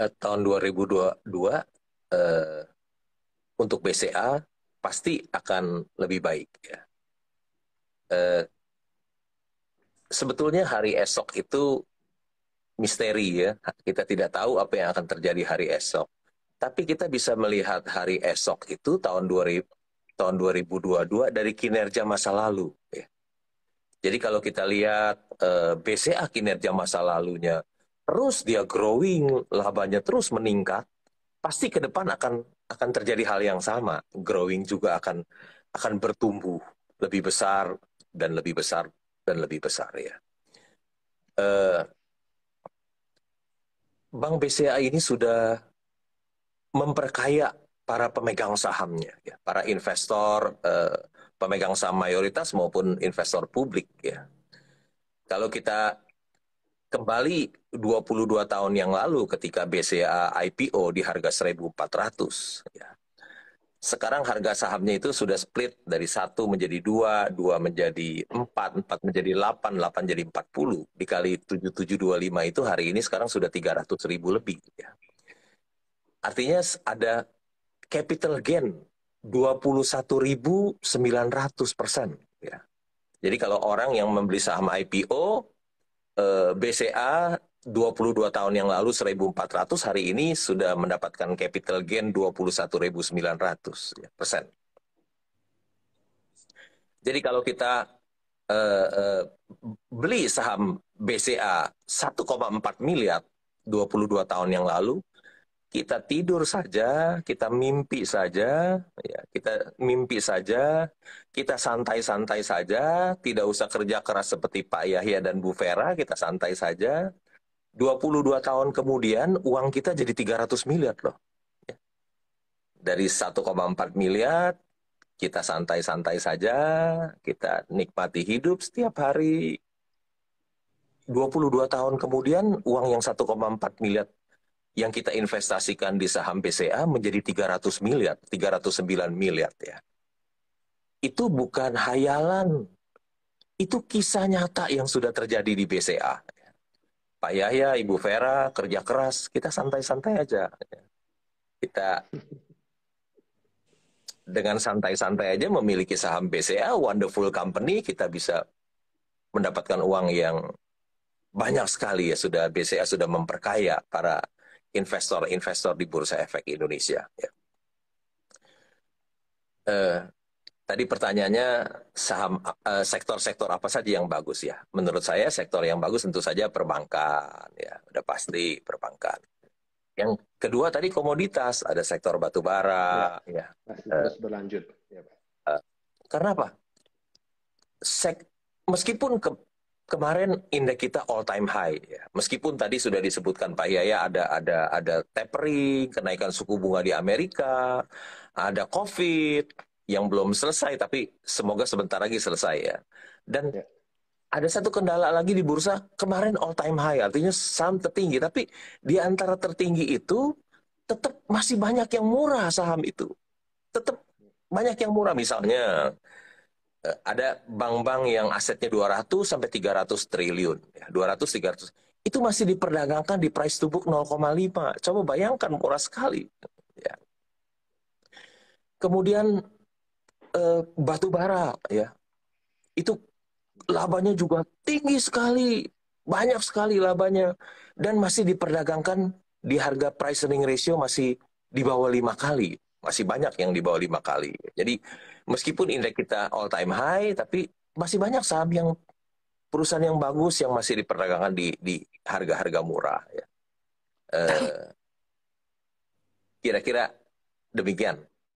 eh, tahun 2022 eh, untuk BCA pasti akan lebih baik ya. Eh, sebetulnya hari esok itu misteri ya. Kita tidak tahu apa yang akan terjadi hari esok. Tapi kita bisa melihat hari esok itu tahun 2000 tahun 2022 dari kinerja masa lalu ya. Jadi kalau kita lihat eh, BCA kinerja masa lalunya terus dia growing, hmm. labanya terus meningkat, pasti ke depan akan akan terjadi hal yang sama. Growing juga akan akan bertumbuh lebih besar dan lebih besar dan lebih besar ya. Uh, Bank BCA ini sudah memperkaya para pemegang sahamnya, ya, para investor, eh, pemegang saham mayoritas maupun investor publik. Ya, kalau kita kembali 22 tahun yang lalu ketika BCA IPO di harga 1.400 ya. Sekarang harga sahamnya itu sudah split dari satu menjadi dua, dua menjadi empat, empat menjadi delapan, delapan jadi empat puluh dikali tujuh tujuh dua lima itu hari ini sekarang sudah tiga ratus ribu lebih. Ya. Artinya ada capital gain 21.900 persen. Ya. Jadi kalau orang yang membeli saham IPO eh, BCA 22 tahun yang lalu 1.400 hari ini sudah mendapatkan capital gain 21.900 ya, persen. Jadi kalau kita eh, eh, beli saham BCA 1,4 miliar 22 tahun yang lalu kita tidur saja, kita mimpi saja, ya, kita mimpi saja, kita santai-santai saja, tidak usah kerja keras seperti Pak Yahya dan Bu Vera, kita santai saja. 22 tahun kemudian uang kita jadi 300 miliar loh. Ya. Dari 1,4 miliar kita santai-santai saja, kita nikmati hidup setiap hari. 22 tahun kemudian uang yang 1,4 miliar yang kita investasikan di saham BCA menjadi 300 miliar, 309 miliar ya. Itu bukan hayalan. Itu kisah nyata yang sudah terjadi di BCA. Pak Yahya, Ibu Vera kerja keras, kita santai-santai aja. Kita dengan santai-santai aja memiliki saham BCA, wonderful company, kita bisa mendapatkan uang yang banyak sekali ya sudah BCA sudah memperkaya para investor-investor di Bursa Efek Indonesia. Ya. Eh, tadi pertanyaannya saham eh, sektor-sektor apa saja yang bagus ya? Menurut saya sektor yang bagus tentu saja perbankan ya, udah pasti perbankan. Yang kedua tadi komoditas, ada sektor batubara. ya. ya. Masih eh, berlanjut ya, Pak. Eh, karena apa? Sek meskipun ke, Kemarin indeks kita all time high ya. Meskipun tadi sudah disebutkan Pak Yaya ada ada ada tapering, kenaikan suku bunga di Amerika, ada Covid yang belum selesai tapi semoga sebentar lagi selesai ya. Dan ya. ada satu kendala lagi di bursa kemarin all time high artinya saham tertinggi tapi di antara tertinggi itu tetap masih banyak yang murah saham itu. Tetap banyak yang murah misalnya Eh, ada bank-bank yang asetnya 200 sampai 300 triliun, ya, 200 300 itu masih diperdagangkan di price to book 0,5. Coba bayangkan murah sekali. Ya. Kemudian eh, batu bara, ya itu labanya juga tinggi sekali, banyak sekali labanya dan masih diperdagangkan di harga price earning ratio masih di bawah 5 kali masih banyak yang di bawah lima kali. Jadi meskipun indeks kita all time high, tapi masih banyak saham yang perusahaan yang bagus yang masih diperdagangkan di di harga-harga murah. Ya. Eh, kira-kira demikian